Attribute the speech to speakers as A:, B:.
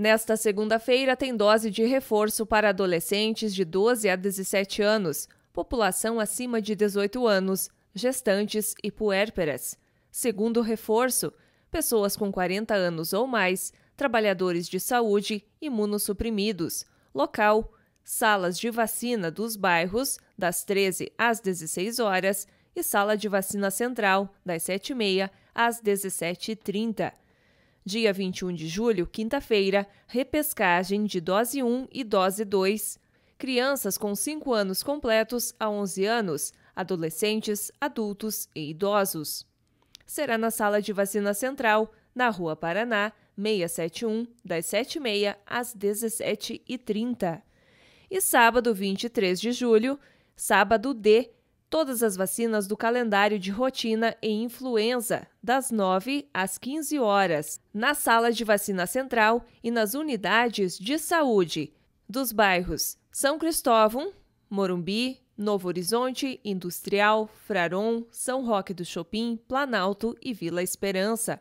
A: Nesta segunda-feira, tem dose de reforço para adolescentes de 12 a 17 anos, população acima de 18 anos, gestantes e puérperas. Segundo reforço, pessoas com 40 anos ou mais, trabalhadores de saúde, imunossuprimidos. Local: salas de vacina dos bairros, das 13 às 16 horas, e sala de vacina central, das 7h30 às 17h30. Dia 21 de julho, quinta-feira, repescagem de dose 1 e dose 2. Crianças com 5 anos completos a 11 anos, adolescentes, adultos e idosos. Será na sala de vacina central, na Rua Paraná, 671, das 7h30 às 17h30. E sábado 23 de julho, sábado D, todas as vacinas do calendário de rotina em influenza, das 9 às 15 horas, na sala de vacina central e nas unidades de saúde dos bairros São Cristóvão, Morumbi, Novo Horizonte, Industrial, Fraron, São Roque do Chopin, Planalto e Vila Esperança.